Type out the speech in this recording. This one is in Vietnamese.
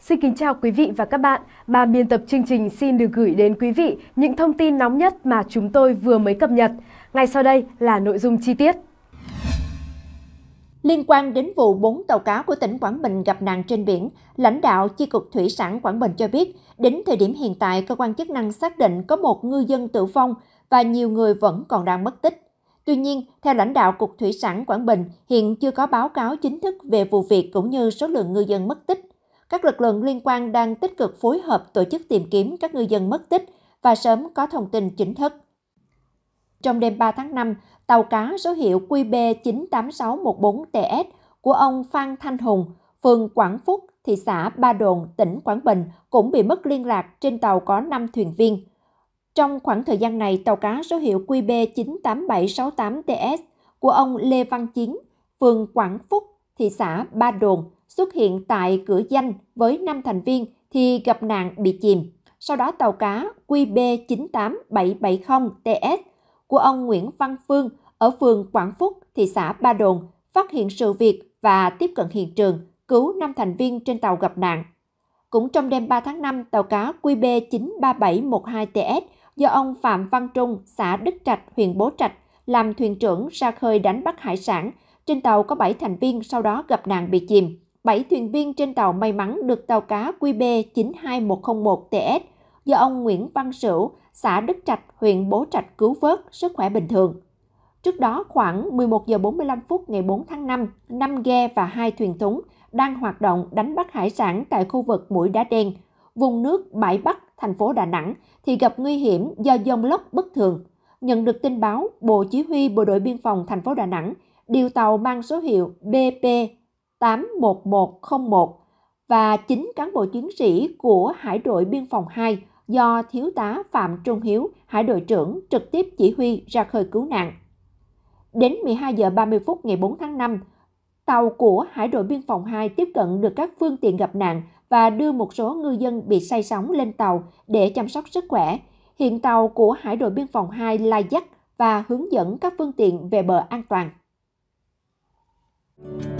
Xin kính chào quý vị và các bạn. Ban biên tập chương trình xin được gửi đến quý vị những thông tin nóng nhất mà chúng tôi vừa mới cập nhật. Ngay sau đây là nội dung chi tiết. Liên quan đến vụ 4 tàu cá của tỉnh Quảng Bình gặp nạn trên biển, lãnh đạo Chi cục Thủy sản Quảng Bình cho biết, đến thời điểm hiện tại, cơ quan chức năng xác định có một ngư dân tử vong và nhiều người vẫn còn đang mất tích. Tuy nhiên, theo lãnh đạo Cục Thủy sản Quảng Bình, hiện chưa có báo cáo chính thức về vụ việc cũng như số lượng ngư dân mất tích các lực lượng liên quan đang tích cực phối hợp tổ chức tìm kiếm các ngư dân mất tích và sớm có thông tin chính thức. Trong đêm 3 tháng 5, tàu cá số hiệu QB98614TS của ông Phan Thanh Hùng, phường Quảng Phúc, thị xã Ba Đồn, tỉnh Quảng Bình cũng bị mất liên lạc trên tàu có 5 thuyền viên. Trong khoảng thời gian này, tàu cá số hiệu QB98768TS của ông Lê Văn Chiến, phường Quảng Phúc, thị xã Ba Đồn xuất hiện tại cửa danh với 5 thành viên thì gặp nạn bị chìm. Sau đó tàu cá QB98770TS của ông Nguyễn Văn Phương ở phường Quảng Phúc, thị xã Ba Đồn phát hiện sự việc và tiếp cận hiện trường, cứu 5 thành viên trên tàu gặp nạn. Cũng trong đêm 3 tháng 5, tàu cá QB93712TS do ông Phạm Văn Trung, xã Đức Trạch, huyện Bố Trạch, làm thuyền trưởng ra khơi đánh bắt hải sản. Trên tàu có 7 thành viên sau đó gặp nạn bị chìm. 7 thuyền viên trên tàu may mắn được tàu cá QB 92101 TS do ông Nguyễn Văn Sửu, xã Đức Trạch, huyện Bố Trạch cứu vớt, sức khỏe bình thường. Trước đó khoảng 11 giờ 45 phút ngày 4 tháng 5, 5 ghe và 2 thuyền thúng đang hoạt động đánh bắt hải sản tại khu vực Mũi Đá Đen, vùng nước Bãi Bắc, thành phố Đà Nẵng thì gặp nguy hiểm do dông lốc bất thường. Nhận được tin báo, Bộ Chỉ huy Bộ đội Biên phòng thành phố Đà Nẵng điều tàu mang số hiệu BP 81101 và 9 cán bộ chiến sĩ của Hải đội Biên phòng 2 do Thiếu tá Phạm Trung Hiếu, Hải đội trưởng trực tiếp chỉ huy ra khơi cứu nạn. Đến 12 giờ 30 phút ngày 4 tháng 5, tàu của Hải đội Biên phòng 2 tiếp cận được các phương tiện gặp nạn và đưa một số ngư dân bị say sóng lên tàu để chăm sóc sức khỏe. Hiện tàu của Hải đội Biên phòng 2 lai dắt và hướng dẫn các phương tiện về bờ an toàn. Thank you